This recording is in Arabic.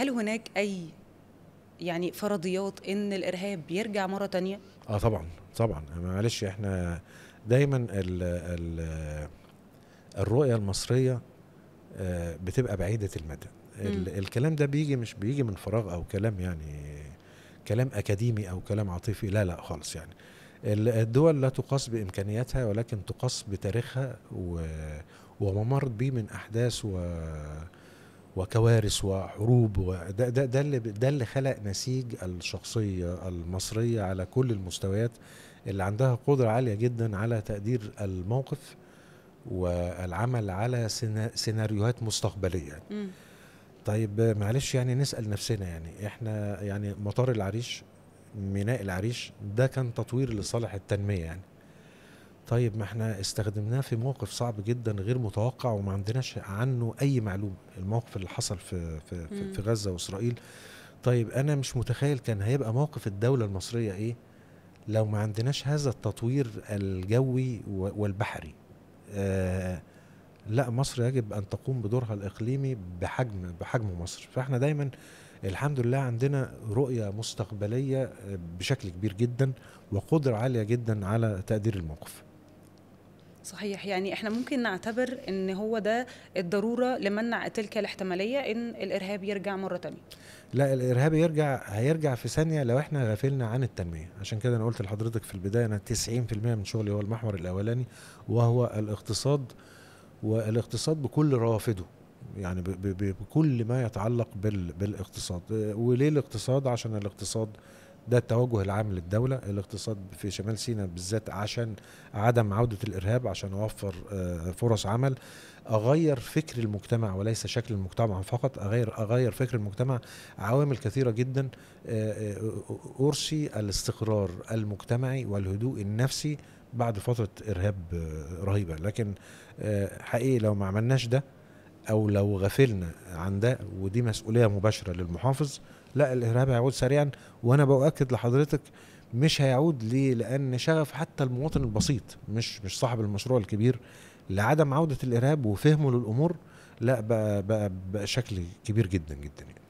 هل هناك أي يعني فرضيات ان الارهاب يرجع مره تانية اه طبعا طبعا معلش احنا دايما الـ الـ الرؤيه المصريه آه، بتبقى بعيده المدى الكلام ده بيجي مش بيجي من فراغ او كلام يعني كلام اكاديمي او كلام عاطفي لا لا خالص يعني الدول لا تقاس بامكانياتها ولكن تقاس بتاريخها وما مرت بيه من احداث و وكوارث وحروب وده ده ده اللي ده اللي خلق نسيج الشخصيه المصريه على كل المستويات اللي عندها قدره عاليه جدا على تقدير الموقف والعمل على سيناريوهات مستقبليه م. طيب معلش يعني نسال نفسنا يعني احنا يعني مطار العريش ميناء العريش ده كان تطوير لصالح التنميه يعني طيب ما احنا استخدمناه في موقف صعب جدا غير متوقع وما عندناش عنه اي معلومه الموقف اللي حصل في في في, في غزه واسرائيل طيب انا مش متخيل كان هيبقى موقف الدوله المصريه ايه لو ما عندناش هذا التطوير الجوي والبحري آه لا مصر يجب ان تقوم بدورها الاقليمي بحجم بحجم مصر فاحنا دايما الحمد لله عندنا رؤيه مستقبليه بشكل كبير جدا وقدره عاليه جدا على تقدير الموقف صحيح يعني احنا ممكن نعتبر ان هو ده الضروره لمنع تلك الاحتماليه ان الارهاب يرجع مره تانية لا الارهاب يرجع هيرجع في ثانيه لو احنا غفلنا عن التنميه عشان كده انا قلت لحضرتك في البدايه انا 90% من شغلي هو المحور الاولاني وهو الاقتصاد والاقتصاد بكل روافده يعني بكل ما يتعلق بالاقتصاد وليه الاقتصاد عشان الاقتصاد ده التوجه العام للدولة الاقتصاد في شمال سيناء بالذات عشان عدم عودة الإرهاب عشان أوفر آه، فرص عمل أغير فكر المجتمع وليس شكل المجتمع فقط أغير, أغير فكر المجتمع عوامل كثيرة جدا آه، آه، أرسي الاستقرار المجتمعي والهدوء النفسي بعد فترة إرهاب رهيبة لكن حقيقي لو ما عملناش ده أو لو غفلنا عن ده ودي مسؤولية مباشرة للمحافظ لا الارهاب هيعود سريعا وانا باكد لحضرتك مش هيعود ليه لان شغف حتى المواطن البسيط مش مش صاحب المشروع الكبير لعدم عوده الارهاب وفهمه للامور لا بقى, بقى, بقى شكل كبير جدا جدا يعني.